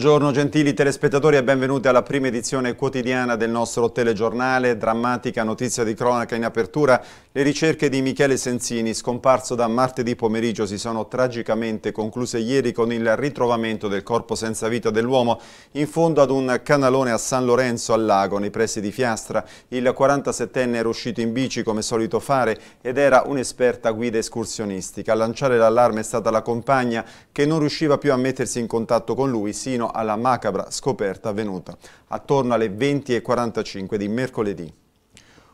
Buongiorno gentili telespettatori e benvenuti alla prima edizione quotidiana del nostro telegiornale. Drammatica notizia di cronaca in apertura. Le ricerche di Michele Senzini, scomparso da martedì pomeriggio, si sono tragicamente concluse ieri con il ritrovamento del corpo senza vita dell'uomo in fondo ad un canalone a San Lorenzo al lago, nei pressi di Fiastra. Il 47enne era uscito in bici come solito fare ed era un'esperta guida escursionistica. A lanciare l'allarme è stata la compagna che non riusciva più a mettersi in contatto con lui sino alla macabra scoperta avvenuta attorno alle 20.45 di mercoledì.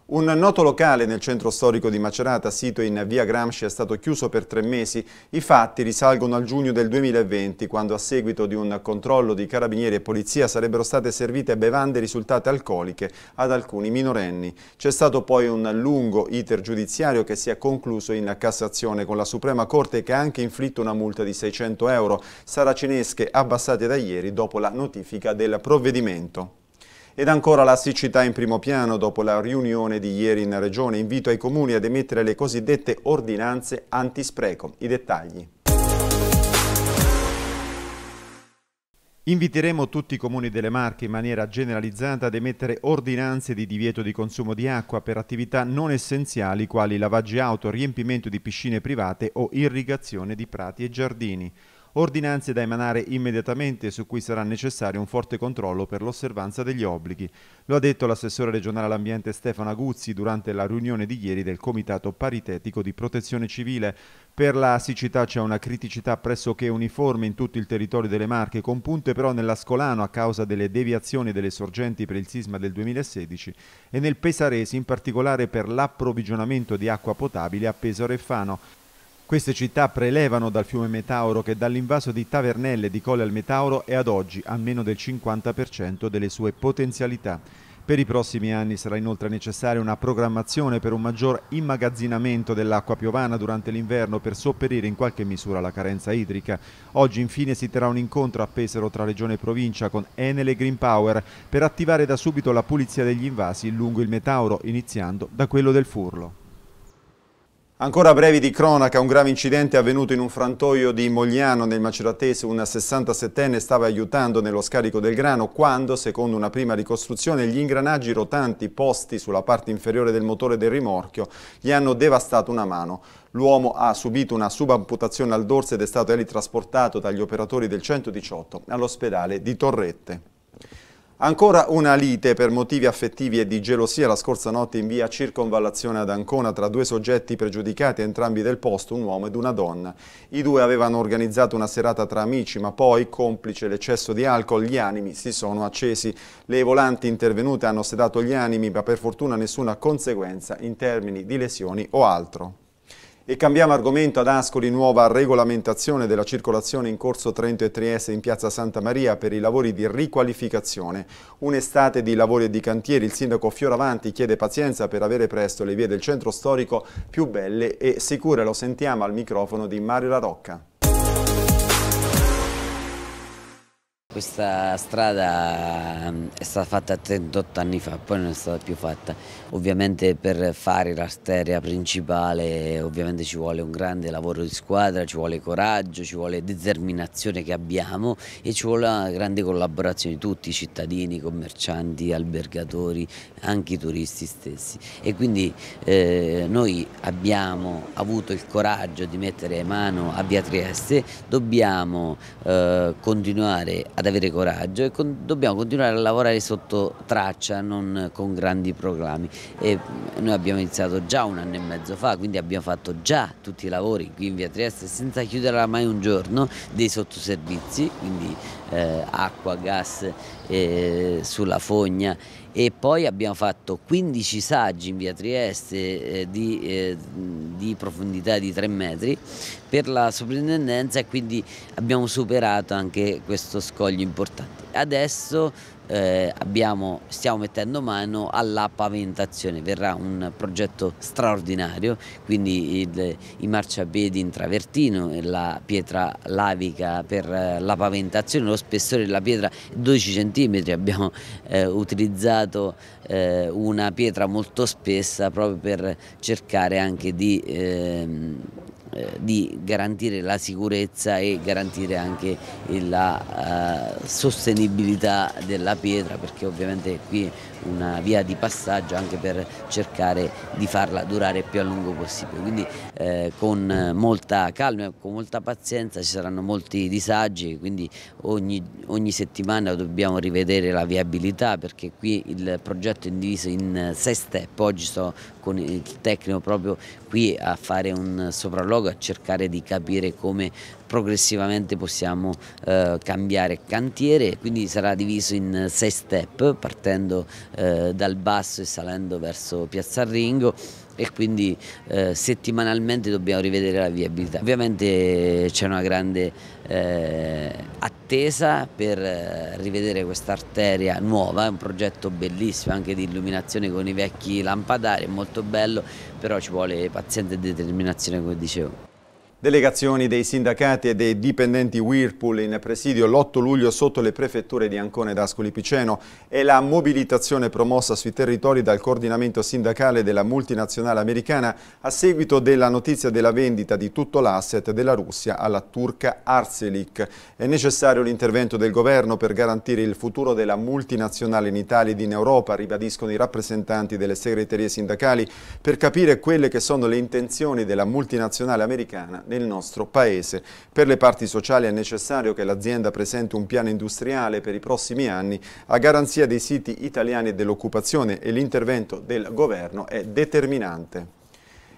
Un noto locale nel centro storico di Macerata, sito in via Gramsci, è stato chiuso per tre mesi. I fatti risalgono al giugno del 2020, quando a seguito di un controllo di carabinieri e polizia sarebbero state servite bevande risultate alcoliche ad alcuni minorenni. C'è stato poi un lungo iter giudiziario che si è concluso in Cassazione con la Suprema Corte che ha anche inflitto una multa di 600 euro, saracinesche abbassate da ieri dopo la notifica del provvedimento. Ed ancora la siccità in primo piano dopo la riunione di ieri in Regione. Invito ai comuni ad emettere le cosiddette ordinanze antispreco. I dettagli. Inviteremo tutti i comuni delle Marche in maniera generalizzata ad emettere ordinanze di divieto di consumo di acqua per attività non essenziali quali lavaggi auto, riempimento di piscine private o irrigazione di prati e giardini ordinanze da emanare immediatamente e su cui sarà necessario un forte controllo per l'osservanza degli obblighi. Lo ha detto l'assessore regionale all'ambiente Stefano Aguzzi durante la riunione di ieri del Comitato Paritetico di Protezione Civile. Per la siccità c'è una criticità pressoché uniforme in tutto il territorio delle Marche, con punte però nell'Ascolano a causa delle deviazioni delle sorgenti per il sisma del 2016 e nel Pesaresi in particolare per l'approvvigionamento di acqua potabile a Pesaro e Fano. Queste città prelevano dal fiume Metauro che dall'invaso di Tavernelle di Colle al Metauro è ad oggi a meno del 50% delle sue potenzialità. Per i prossimi anni sarà inoltre necessaria una programmazione per un maggior immagazzinamento dell'acqua piovana durante l'inverno per sopperire in qualche misura alla carenza idrica. Oggi infine si terrà un incontro a Pesaro tra Regione e Provincia con Enel e Green Power per attivare da subito la pulizia degli invasi lungo il Metauro, iniziando da quello del Furlo. Ancora brevi di cronaca, un grave incidente è avvenuto in un frantoio di Mogliano nel Maceratese, una 67enne stava aiutando nello scarico del grano quando, secondo una prima ricostruzione, gli ingranaggi rotanti posti sulla parte inferiore del motore del rimorchio gli hanno devastato una mano. L'uomo ha subito una subamputazione al dorso ed è stato elitrasportato dagli operatori del 118 all'ospedale di Torrette. Ancora una lite per motivi affettivi e di gelosia la scorsa notte in via Circonvallazione ad Ancona tra due soggetti pregiudicati entrambi del posto, un uomo ed una donna. I due avevano organizzato una serata tra amici, ma poi, complice l'eccesso di alcol, gli animi si sono accesi. Le volanti intervenute hanno sedato gli animi, ma per fortuna nessuna conseguenza in termini di lesioni o altro. E cambiamo argomento ad Ascoli, nuova regolamentazione della circolazione in corso Trento e Trieste in piazza Santa Maria per i lavori di riqualificazione. Un'estate di lavori e di cantieri, il sindaco Fioravanti chiede pazienza per avere presto le vie del centro storico più belle e sicure. Lo sentiamo al microfono di Mario La Rocca. Questa strada mm, è stata fatta 38 anni fa, poi non è stata più fatta. Ovviamente per fare l'arteria principale ovviamente ci vuole un grande lavoro di squadra, ci vuole coraggio, ci vuole determinazione che abbiamo e ci vuole una grande collaborazione di tutti, i cittadini, commercianti, albergatori, anche i turisti stessi. E quindi eh, noi abbiamo avuto il coraggio di mettere mano a Via Trieste, dobbiamo eh, continuare a ad avere coraggio e con, dobbiamo continuare a lavorare sotto traccia, non con grandi proclami. E mm, noi abbiamo iniziato già un anno e mezzo fa, quindi abbiamo fatto già tutti i lavori qui in via Trieste senza chiuderla mai un giorno dei sottoservizi, quindi eh, acqua, gas eh, sulla fogna e poi abbiamo fatto 15 saggi in via Trieste eh, di, eh, di, profondità di 3 metri per la soprintendenza e quindi abbiamo superato anche questo scoglio importante. Adesso eh, abbiamo, stiamo mettendo mano alla paventazione, verrà un progetto straordinario, quindi il, i marciapiedi in travertino, la pietra lavica per eh, la paventazione, lo spessore della pietra 12 cm, abbiamo eh, utilizzato eh, una pietra molto spessa proprio per cercare anche di ehm, eh, di garantire la sicurezza e garantire anche la eh, sostenibilità della pietra perché ovviamente qui una via di passaggio anche per cercare di farla durare più a lungo possibile. Quindi eh, con molta calma e con molta pazienza ci saranno molti disagi, quindi ogni, ogni settimana dobbiamo rivedere la viabilità perché qui il progetto è diviso in sei step, oggi sto con il tecnico proprio qui a fare un sopralluogo, a cercare di capire come progressivamente possiamo eh, cambiare cantiere, quindi sarà diviso in sei step partendo eh, dal basso e salendo verso Piazza Ringo e quindi eh, settimanalmente dobbiamo rivedere la viabilità. Ovviamente c'è una grande eh, attesa per eh, rivedere questa arteria nuova, è un progetto bellissimo anche di illuminazione con i vecchi lampadari, è molto bello, però ci vuole pazienza e determinazione come dicevo. Delegazioni dei sindacati e dei dipendenti Whirlpool in presidio l'8 luglio sotto le prefetture di Ancona ed Ascoli Piceno e la mobilitazione promossa sui territori dal coordinamento sindacale della multinazionale americana a seguito della notizia della vendita di tutto l'asset della Russia alla turca Arselik. È necessario l'intervento del governo per garantire il futuro della multinazionale in Italia ed in Europa, ribadiscono i rappresentanti delle segreterie sindacali, per capire quelle che sono le intenzioni della multinazionale americana nel nostro Paese. Per le parti sociali è necessario che l'azienda presenti un piano industriale per i prossimi anni a garanzia dei siti italiani e dell'occupazione e l'intervento del governo è determinante.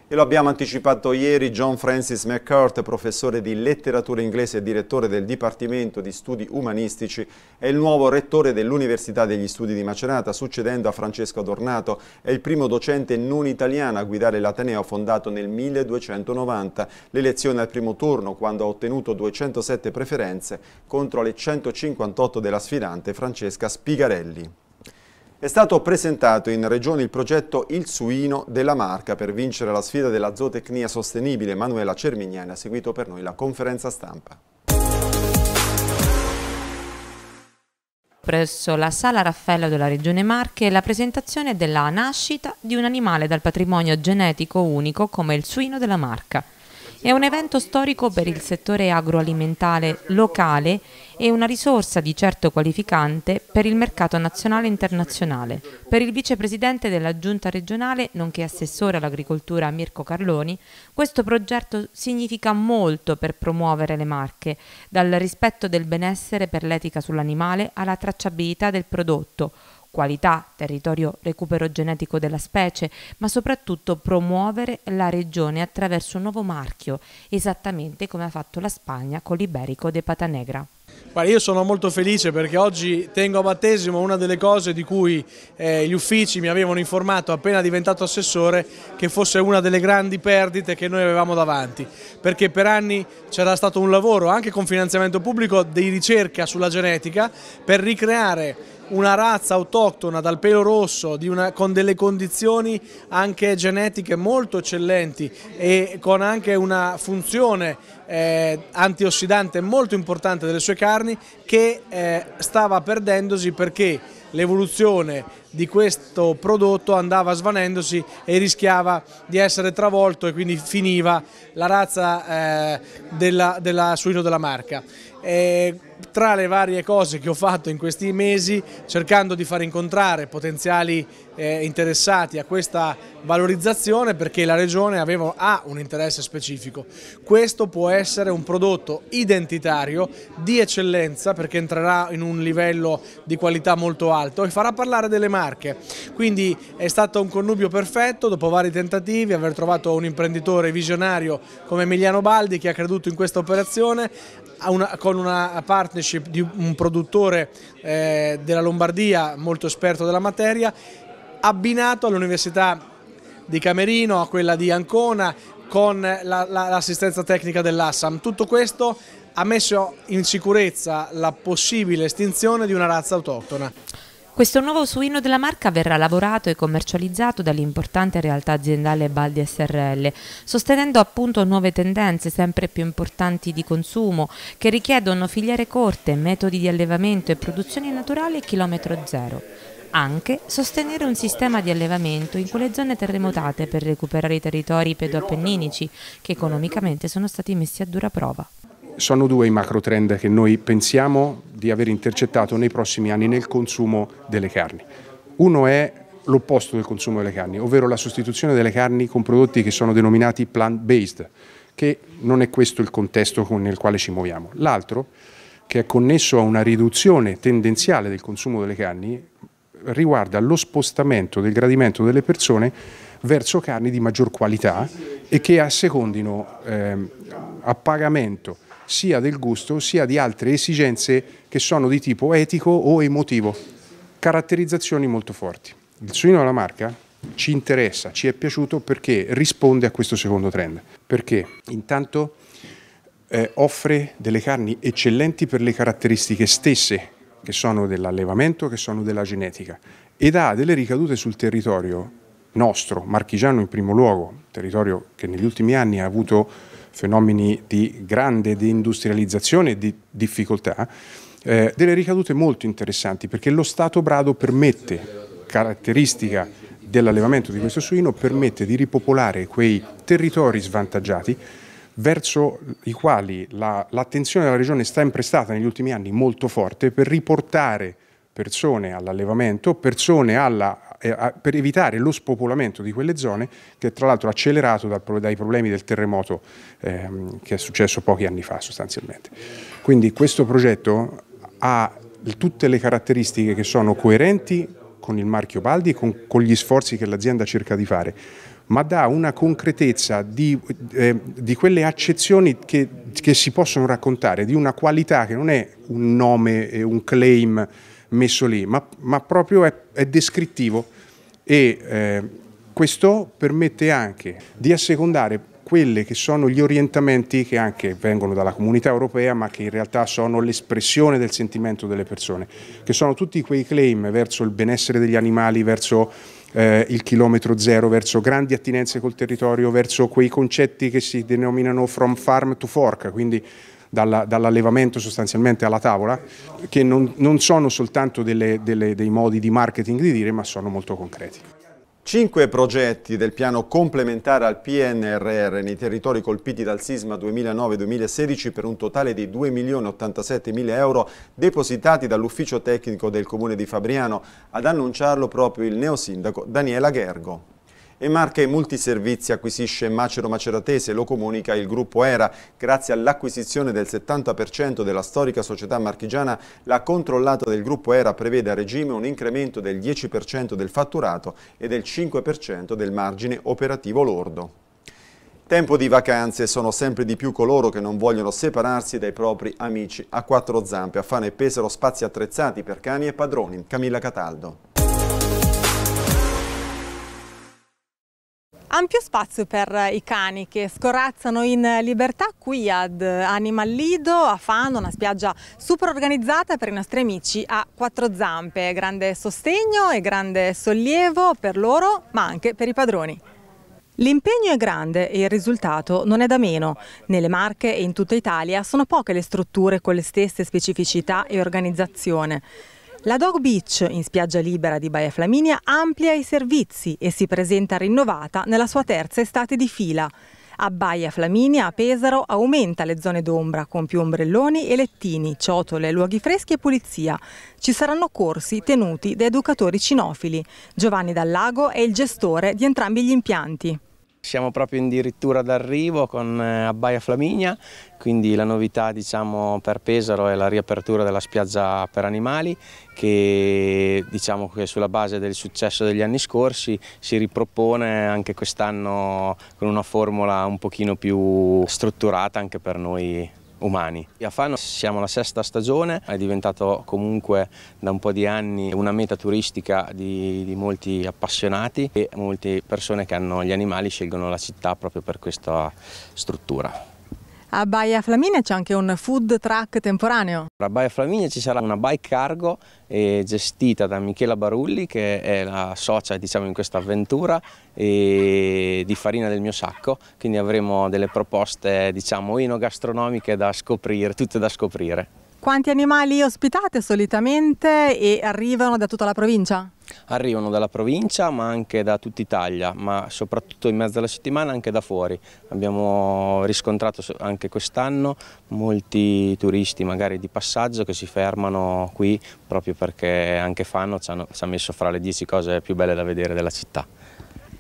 E lo abbiamo anticipato ieri, John Francis McCurt, professore di letteratura inglese e direttore del Dipartimento di Studi Umanistici, è il nuovo rettore dell'Università degli Studi di Macerata, succedendo a Francesco Adornato, è il primo docente non italiano a guidare l'Ateneo fondato nel 1290. L'elezione al primo turno, quando ha ottenuto 207 preferenze contro le 158 della sfidante Francesca Spigarelli. È stato presentato in Regione il progetto Il Suino della Marca per vincere la sfida della zootecnia sostenibile. Manuela Cermignani ha seguito per noi la conferenza stampa. Presso la Sala Raffaello della Regione Marche la presentazione della nascita di un animale dal patrimonio genetico unico come il suino della Marca – è un evento storico per il settore agroalimentare locale e una risorsa di certo qualificante per il mercato nazionale e internazionale. Per il vicepresidente della giunta regionale, nonché assessore all'agricoltura Mirko Carloni, questo progetto significa molto per promuovere le marche, dal rispetto del benessere per l'etica sull'animale alla tracciabilità del prodotto, qualità, territorio recupero genetico della specie, ma soprattutto promuovere la regione attraverso un nuovo marchio, esattamente come ha fatto la Spagna con l'Iberico de Patanegra io sono molto felice perché oggi tengo a battesimo una delle cose di cui eh, gli uffici mi avevano informato appena diventato assessore che fosse una delle grandi perdite che noi avevamo davanti, perché per anni c'era stato un lavoro anche con finanziamento pubblico di ricerca sulla genetica per ricreare una razza autoctona dal pelo rosso una, con delle condizioni anche genetiche molto eccellenti e con anche una funzione eh, antiossidante molto importante delle sue carni che eh, stava perdendosi perché l'evoluzione di questo prodotto andava svanendosi e rischiava di essere travolto e quindi finiva la razza eh, della, della suino della marca. Eh, tra le varie cose che ho fatto in questi mesi cercando di far incontrare potenziali eh, interessati a questa valorizzazione perché la regione aveva, ha un interesse specifico. Questo può essere un prodotto identitario di eccellenza perché entrerà in un livello di qualità molto alto e farà parlare delle marche. Quindi è stato un connubio perfetto dopo vari tentativi, aver trovato un imprenditore visionario come Emiliano Baldi che ha creduto in questa operazione, una, con una partnership di un produttore eh, della Lombardia molto esperto della materia, abbinato all'Università di Camerino, a quella di Ancona, con l'assistenza la, la, tecnica dell'Assam. Tutto questo ha messo in sicurezza la possibile estinzione di una razza autoctona. Questo nuovo suino della marca verrà lavorato e commercializzato dall'importante realtà aziendale Baldi SRL, sostenendo appunto nuove tendenze sempre più importanti di consumo che richiedono filiere corte, metodi di allevamento e produzione naturale chilometro zero anche sostenere un sistema di allevamento in quelle zone terremotate per recuperare i territori pedoappenninici che economicamente sono stati messi a dura prova sono due i macro trend che noi pensiamo di aver intercettato nei prossimi anni nel consumo delle carni. Uno è l'opposto del consumo delle carni, ovvero la sostituzione delle carni con prodotti che sono denominati plant-based, che non è questo il contesto nel quale ci muoviamo. L'altro, che è connesso a una riduzione tendenziale del consumo delle carni, riguarda lo spostamento del gradimento delle persone verso carni di maggior qualità e che assecondino ehm, a pagamento sia del gusto sia di altre esigenze che sono di tipo etico o emotivo. Caratterizzazioni molto forti. Il suino alla marca ci interessa, ci è piaciuto perché risponde a questo secondo trend. Perché intanto eh, offre delle carni eccellenti per le caratteristiche stesse che sono dell'allevamento, che sono della genetica ed ha delle ricadute sul territorio nostro, marchigiano in primo luogo, territorio che negli ultimi anni ha avuto fenomeni di grande deindustrializzazione e di difficoltà, eh, delle ricadute molto interessanti perché lo Stato brado permette, caratteristica dell'allevamento di questo suino, permette di ripopolare quei territori svantaggiati verso i quali l'attenzione della Regione è sempre stata negli ultimi anni molto forte per riportare persone all'allevamento, persone alla eh, per evitare lo spopolamento di quelle zone che tra l'altro è accelerato dal, dai problemi del terremoto ehm, che è successo pochi anni fa sostanzialmente. Quindi questo progetto ha tutte le caratteristiche che sono coerenti con il marchio Baldi e con, con gli sforzi che l'azienda cerca di fare, ma dà una concretezza di, eh, di quelle accezioni che, che, si possono raccontare, di una qualità che non è un nome, un claim messo lì, ma, ma proprio è, è descrittivo e eh, questo permette anche di assecondare quelli che sono gli orientamenti che anche vengono dalla comunità europea ma che in realtà sono l'espressione del sentimento delle persone, che sono tutti quei claim verso il benessere degli animali, verso eh, il chilometro zero, verso grandi attinenze col territorio, verso quei concetti che si denominano from farm to fork, quindi dall'allevamento sostanzialmente alla tavola, che non, non sono soltanto delle, delle, dei modi di marketing di dire, ma sono molto concreti. Cinque progetti del piano complementare al PNRR nei territori colpiti dal sisma 2009-2016 per un totale di 2.087.000 euro depositati dall'ufficio tecnico del comune di Fabriano, ad annunciarlo proprio il neosindaco Daniela Gergo. E Marche Multiservizi acquisisce Macero Maceratese, lo comunica il gruppo ERA. Grazie all'acquisizione del 70% della storica società marchigiana, la controllata del gruppo ERA prevede a regime un incremento del 10% del fatturato e del 5% del margine operativo lordo. Tempo di vacanze, sono sempre di più coloro che non vogliono separarsi dai propri amici. A quattro zampe, a Fano e Pesaro spazi attrezzati per cani e padroni. Camilla Cataldo. Ampio spazio per eh, i cani che scorazzano in libertà qui ad eh, Animal Lido, a Fano, una spiaggia super organizzata per i nostri amici a quattro zampe. Grande sostegno e grande sollievo per loro, ma anche per i padroni. L'impegno è grande e il risultato non è da meno. Nelle Marche e in tutta Italia sono poche le strutture con le stesse specificità e organizzazione. La Dog Beach in spiaggia libera di Baia Flaminia amplia i servizi e si presenta rinnovata nella sua terza estate di fila. A Baia Flaminia, a Pesaro, aumenta le zone d'ombra con più ombrelloni e lettini, ciotole, luoghi freschi e pulizia. Ci saranno corsi tenuti da educatori cinofili. Giovanni Dallago è il gestore di entrambi gli impianti. Siamo proprio addirittura d'arrivo con eh, Abbaia Flaminia, quindi la novità diciamo, per Pesaro è la riapertura della spiaggia per animali che, diciamo, che sulla base del successo degli anni scorsi si ripropone anche quest'anno con una formula un pochino più strutturata anche per noi umani. A Fano siamo alla sesta stagione, è diventato comunque da un po' di anni una meta turistica di, di, molti appassionati e molte persone che hanno gli animali scelgono la città proprio per questa struttura. A Baia Flaminia c'è anche un food truck temporaneo. A Baia Flaminia ci sarà una bike cargo eh, gestita da Michela Barulli che è la socia diciamo, in questa avventura e di Farina del mio sacco, quindi avremo delle proposte diciamo, enogastronomiche da scoprire, tutte da scoprire. Quanti animali ospitate solitamente e arrivano da tutta la provincia? Arrivano dalla provincia ma anche da tutta Italia, ma soprattutto in mezzo alla settimana anche da fuori. Abbiamo riscontrato anche quest'anno molti turisti magari di passaggio che si fermano qui proprio perché anche Fanno ci, ci ha messo fra le dieci cose più belle da vedere della città.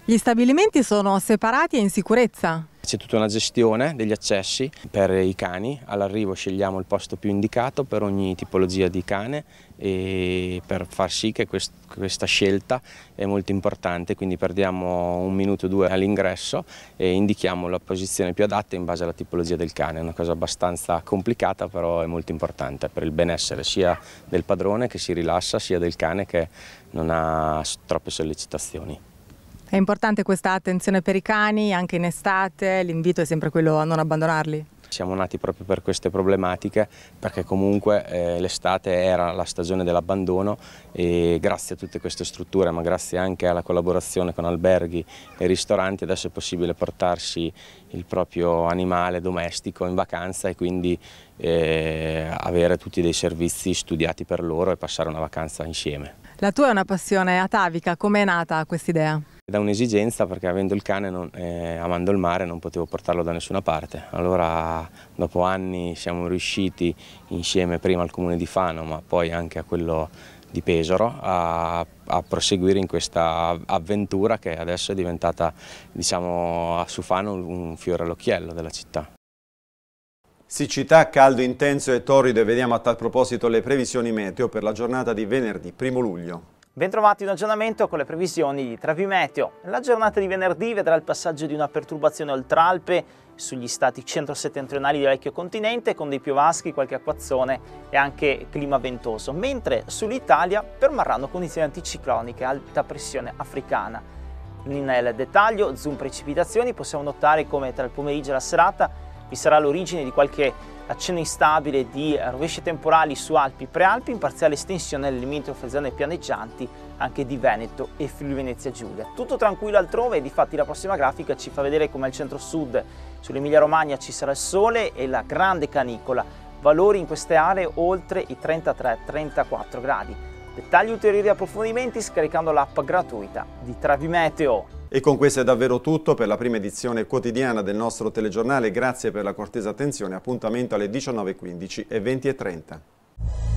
Gli stabilimenti sono separati e in sicurezza? C'è tutta una gestione degli accessi per i cani, all'arrivo scegliamo il posto più indicato per ogni tipologia di cane e per far sì che quest questa scelta è molto importante, quindi perdiamo un minuto o due all'ingresso e indichiamo la posizione più adatta in base alla tipologia del cane, è una cosa abbastanza complicata però è molto importante per il benessere sia del padrone che si rilassa sia del cane che non ha troppe sollecitazioni. È importante questa attenzione per i cani anche in estate, l'invito è sempre quello a non abbandonarli. Siamo nati proprio per queste problematiche perché comunque eh, l'estate era la stagione dell'abbandono e grazie a tutte queste strutture ma grazie anche alla collaborazione con alberghi e ristoranti adesso è possibile portarsi il proprio animale domestico in vacanza e quindi eh, avere tutti dei servizi studiati per loro e passare una vacanza insieme. La tua è una passione atavica, come è nata questa idea? Da un'esigenza perché avendo il cane, non, eh, amando il mare, non potevo portarlo da nessuna parte. Allora dopo anni siamo riusciti insieme prima al comune di Fano ma poi anche a quello di Pesaro a, a proseguire in questa avventura che adesso è diventata diciamo, a Sufano un fiore all'occhiello della città. Siccità, caldo intenso e torrido e vediamo a tal proposito le previsioni meteo per la giornata di venerdì 1 luglio. Bentrovati in aggiornamento con le previsioni di Meteo. La giornata di venerdì vedrà il passaggio di una perturbazione oltralpe sugli stati centro-settentrionali del vecchio continente con dei piovaschi, qualche acquazzone e anche clima ventoso, mentre sull'Italia permarranno condizioni anticicloniche, alta pressione africana. Nel dettaglio, zoom precipitazioni, possiamo notare come tra il pomeriggio e la serata vi sarà l'origine di qualche accenno instabile di rovesci temporali su Alpi e Prealpi, in parziale estensione alle limitrofe zone pianeggianti anche di Veneto e Friuli Venezia Giulia. Tutto tranquillo altrove difatti la prossima grafica ci fa vedere come al centro-sud sull'Emilia Romagna ci sarà il sole e la grande canicola, valori in queste aree oltre i 33-34 gradi. Dettagli ulteriori e approfondimenti scaricando l'app gratuita di Travimeteo. E con questo è davvero tutto per la prima edizione quotidiana del nostro telegiornale. Grazie per la cortesa attenzione. Appuntamento alle 19.15 e 20.30.